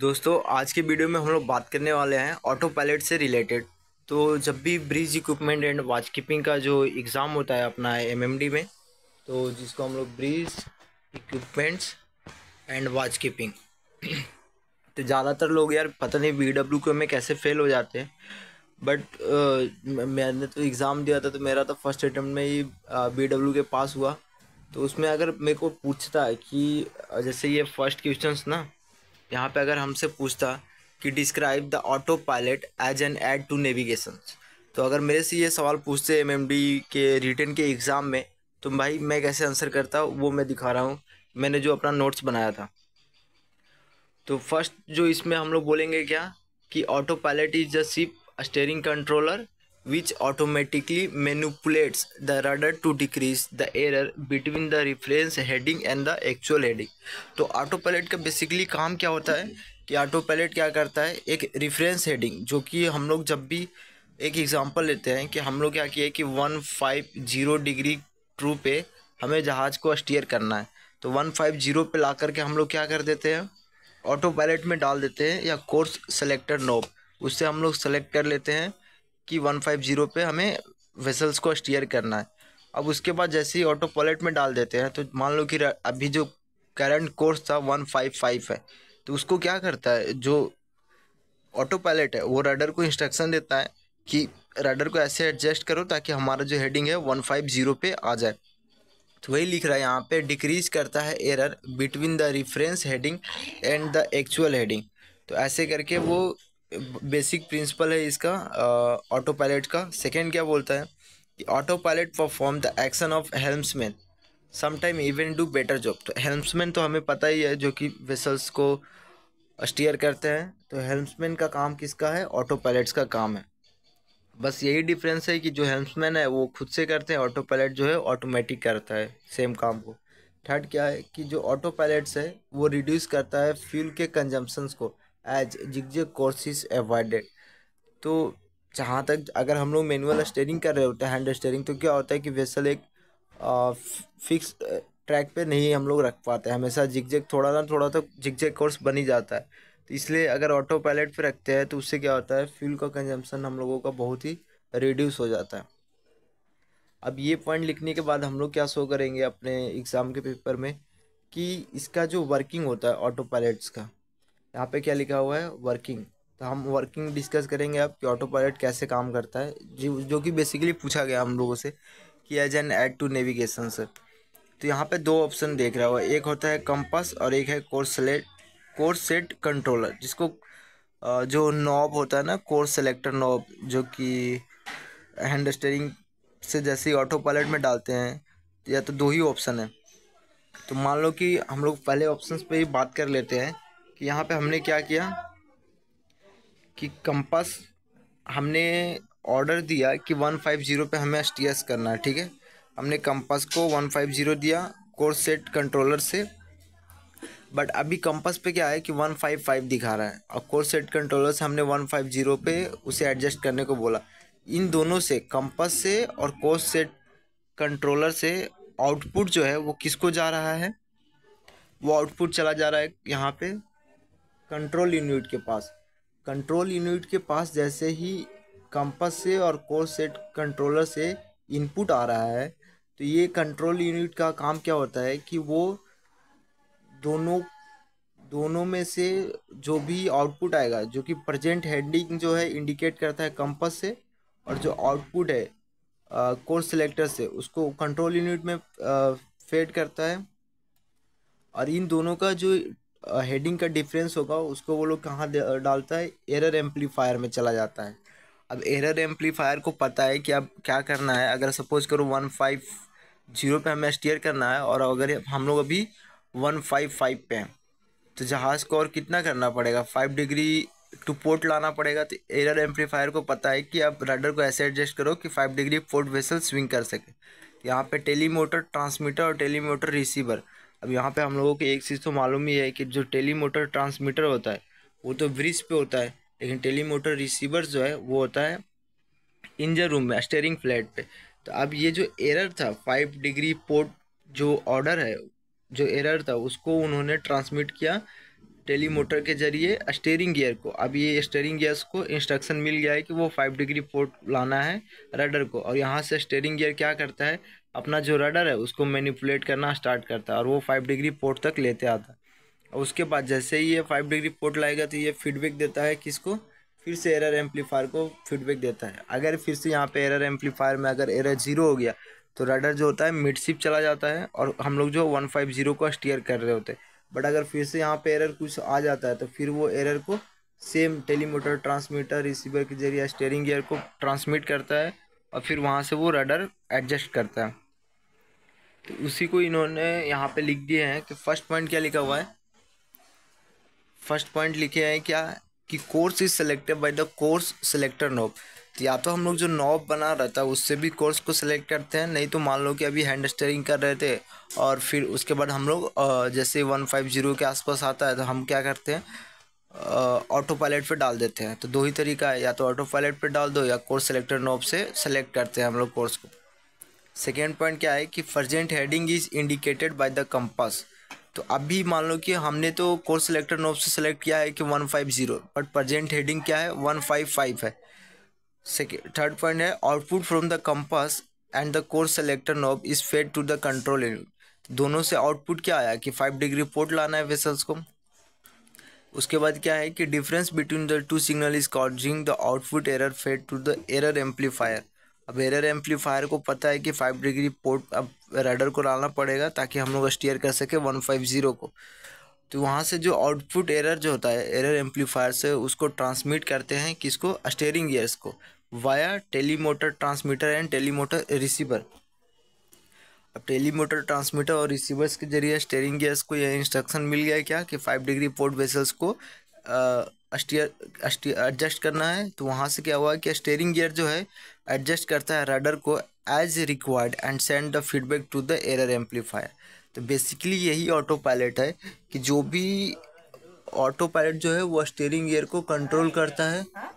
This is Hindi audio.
दोस्तों आज के वीडियो में हम लोग बात करने वाले हैं ऑटो पायलट से रिलेटेड तो जब भी bridge equipment and watch keeping का जो एग्ज़ाम होता है अपना एमएमडी में तो जिसको हम लोग bridge equipments and watch keeping तो ज़्यादातर लोग यार पता नहीं बी डब्ल्यू के में कैसे फेल हो जाते हैं बट uh, मैंने तो एग्ज़ाम दिया था तो मेरा तो फर्स्ट अटैम्प्ट में ही बी डब्ल्यू के पास हुआ तो उसमें अगर मेरे को पूछता है कि जैसे ये फर्स्ट क्वेश्चन ना यहाँ पे अगर हमसे पूछता कि describe the autopilot as an aid to navigation तो अगर मेरे से ये सवाल पूछते एम एम डी के रिटर्न के एग्ज़ाम में तो भाई मैं कैसे आंसर करता वो मैं दिखा रहा हूँ मैंने जो अपना नोट्स बनाया था तो फर्स्ट जो इसमें हम लोग बोलेंगे क्या कि autopilot is the ship steering controller which automatically manipulates the rudder to decrease the error between the reference heading and the actual heading तो ऑटो पायलट का बेसिकली काम क्या होता है कि ऑटो पायलट क्या करता है एक रेफरेंस हेडिंग जो कि हम लोग जब भी एक एग्ज़ाम्पल लेते हैं कि हम लोग क्या किए कि one five zero degree true पे हमें जहाज़ को स्टीयर करना है तो वन फाइव जीरो पे ला करके हम लोग क्या कर देते हैं ऑटो पायलट में डाल देते हैं या कोर्स सेलेक्टर नोब उससे हम लोग सेलेक्ट कर लेते हैं कि वन फाइव जीरो पे हमें वेसल्स को स्टीयर करना है अब उसके बाद जैसे ही ऑटो पॉलेट में डाल देते हैं तो मान लो कि अभी जो करंट कोर्स था वन फाइव फाइव है तो उसको क्या करता है जो ऑटो पायलट है वो रडर को इंस्ट्रक्शन देता है कि रडर को ऐसे एडजस्ट करो ताकि हमारा जो हेडिंग है वन फाइव ज़ीरो पे आ जाए तो वही लिख रहा है यहाँ पे डिक्रीज करता है error between the reference heading and the actual heading तो ऐसे करके वो बेसिक प्रिंसिपल है इसका ऑटो पायलट का सेकेंड क्या बोलता है कि autopilot perform the action of helmsman sometime even do better job तो हेल्म्समैन तो हमें पता ही है जो कि वेसल्स को स्टीयर करते हैं तो हेल्म्समैन का काम किसका है ऑटो पायलट्स का काम है बस यही डिफरेंस है कि जो हेल्म्समैन है वो खुद से करते हैं ऑटो पायलट जो है ऑटोमेटिक करता है सेम काम को थर्ड क्या है कि जो ऑटो पायलट्स है वो रिड्यूस करता है फ्यूल के कंजम्पशंस को as zigzag course is avoided तो जहाँ तक अगर हम लोग मैनुअल स्टेयरिंग कर रहे होते हैं हैंड स्टेयरिंग तो क्या होता है कि वेसल एक फिक्स ट्रैक पे नहीं हम लोग रख पाते हैं हमेशा जिगजेग थोड़ा ना थोड़ा तो जिगजेग कोर्स बन ही जाता है तो इसलिए अगर ऑटो पायलट पे रखते हैं तो उससे क्या होता है फ्यूल का कंजम्पशन हम लोगों का बहुत ही रिड्यूस हो जाता है अब ये पॉइंट लिखने के बाद हम लोग क्या शो करेंगे अपने एग्ज़ाम के पेपर में कि इसका जो वर्किंग होता है ऑटो पायलट्स का यहाँ पे क्या लिखा हुआ है वर्किंग तो हम वर्किंग डिस्कस करेंगे अब कि ऑटो पायलट कैसे काम करता है जो जो कि बेसिकली पूछा गया हम लोगों से कि as an aid to navigation से तो यहाँ पे दो ऑप्शन देख रहा हुआ एक होता है कंपास और एक है सेलेट कोर्स सेट कंट्रोलर जिसको जो नॉब होता है ना कोर्स सेलेक्टर नॉब जो कि हैंड स्टेयरिंग से जैसे ही ऑटो पायलट में डालते हैं या तो दो ही ऑप्शन है तो मान लो कि हम लोग पहले ऑप्शन पर ही बात कर लेते हैं कि यहाँ पे हमने क्या किया कि कंपास हमने ऑर्डर दिया कि वन फाइव ज़ीरो पर हमें एस करना है ठीक है हमने कंपास को वन फाइव ज़ीरो दिया कोर सेट कंट्रोलर से बट अभी कंपास पे क्या है कि वन फाइव फाइव दिखा रहा है और कोर्स सेट कंट्रोलर से हमने वन फाइव ज़ीरो पे उसे एडजस्ट करने को बोला इन दोनों से कंपास से और कोर्स सेट कंट्रोलर से आउटपुट जो है वो किसको जा रहा है वो आउटपुट चला जा रहा है यहाँ पे कंट्रोल यूनिट के पास कंट्रोल यूनिट के पास जैसे ही कंपस से और कोर सेट कंट्रोलर से इनपुट आ रहा है तो ये कंट्रोल यूनिट का काम क्या होता है कि वो दोनों दोनों में से जो भी आउटपुट आएगा जो कि प्रेजेंट हेडिंग जो है इंडिकेट करता है कंपस से और जो आउटपुट है कोर सेलेक्टर से उसको कंट्रोल यूनिट में फेड करता है और इन दोनों का जो हेडिंग का डिफरेंस होगा उसको वो लोग कहाँ डालता है एरर एम्पलीफायर में चला जाता है अब एरर एम्पलीफायर को पता है कि अब क्या करना है अगर सपोज करो वन फाइव जीरो पर हमें स्टीयर करना है और अगर हम लोग अभी वन फाइव फाइव पे हैं तो जहाज़ को और कितना करना पड़ेगा फाइव डिग्री टू पोर्ट लाना पड़ेगा तो एरर एम्पलीफायर को पता है कि आप रडर को ऐसे एडजस्ट करो कि five degree port vessel swing कर सके यहाँ पे टेलीमोटर ट्रांसमीटर और टेलीमोटर रिसीवर अब यहाँ पे हम लोगों को एक चीज़ तो मालूम ही है कि जो टेली मोटर ट्रांसमीटर होता है वो तो ब्रिज पे होता है लेकिन टेली मोटर रिसीवर जो है वो होता है इंजन रूम में स्टेयरिंग फ्लैट पे तो अब ये जो एरर था फाइव डिग्री पोर्ट जो ऑर्डर है जो एरर था उसको उन्होंने ट्रांसमिट किया टेली मोटर के जरिए स्टेयरिंग गियर को अब ये स्टेयरिंग गियर्स को इंस्ट्रक्शन मिल गया है कि वो फाइव डिग्री पोर्ट लाना है रडर को और यहाँ से स्टेयरिंग गियर क्या करता है अपना जो रडर है उसको मैनिपुलेट करना स्टार्ट करता है और वो फाइव डिग्री पोर्ट तक लेते आता है और उसके बाद जैसे ही ये फाइव डिग्री पोर्ट लाएगा तो ये फीडबैक देता है किसको फिर से एरर एम्पलीफायर को फीडबैक देता है अगर फिर से यहाँ पे एरर एम्पलीफायर में अगर एरर जीरो हो गया तो रडर जो होता है मिड शिप चला जाता है और हम लोग जो वन फाइव जीरो को स्टीयर कर रहे होते हैं बट अगर फिर से यहाँ पे एरर कुछ आ जाता है तो फिर वो एरर को सेम टेलीमीटर ट्रांसमीटर रिसीवर के जरिए स्टेयरिंग गियर को ट्रांसमिट करता है और फिर वहाँ से वो रडर एडजस्ट करता है तो उसी को इन्होंने यहाँ पे लिख दिए हैं कि फर्स्ट पॉइंट क्या लिखा हुआ है फर्स्ट पॉइंट लिखे हैं क्या कि course is selected by the course selector knob या तो हम लोग जो नॉब बना रहता है उससे भी कोर्स को सिलेक्ट करते हैं नहीं तो मान लो कि अभी हैंड स्टेयरिंग कर रहे थे और फिर उसके बाद हम लोग जैसे वन फाइव जीरो के आसपास आता है तो हम क्या करते हैं ऑटो पायलट पे डाल देते हैं तो दो ही तरीका है या तो ऑटो पायलट पे डाल दो या कोर्स सेलेक्टर नॉब से सेलेक्ट करते हैं हम लोग कोर्स को सेकेंड पॉइंट क्या है कि present heading is indicated by the compass तो अभी मान लो कि हमने तो कोर्स सेलेक्टर नॉब से सेलेक्ट किया है कि one five zero but present heading क्या है वन फाइव फाइव है सेकेंड थर्ड पॉइंट है output from the compass and the course selector knob is fed to the control unit दोनों से आउटपुट क्या आया कि फाइव डिग्री पोर्ट लाना है वेसल्स को उसके बाद क्या है कि difference between the two signal is causing the output error fed to the error amplifier अब एरर एम्पलीफायर को पता है कि फाइव डिग्री पोर्ट अब रडर को लाना पड़ेगा ताकि हम लोग स्टेयर कर सके वन फाइव ज़ीरो को तो वहाँ से जो आउटपुट एरर जो होता है एरर एम्पलीफायर से उसको ट्रांसमिट करते हैं किसको स्टेयरिंग गियर्स को via telemotor transmitter and telemotor receiver अब टेलीमोटर ट्रांसमीटर और रिसीवर्स के जरिए स्टेयरिंग गियर्स को यह इंस्ट्रक्शन मिल गया क्या कि फाइव डिग्री पोर्ट वेसल्स को एडजस्ट करना है तो वहाँ से क्या हुआ कि स्टेयरिंग गियर जो है एडजस्ट करता है रडर को as required and send the feedback to the error amplifier तो बेसिकली यही ऑटो पायलट है कि जो भी ऑटो पायलट जो है वो स्टेयरिंग गियर को कंट्रोल करता है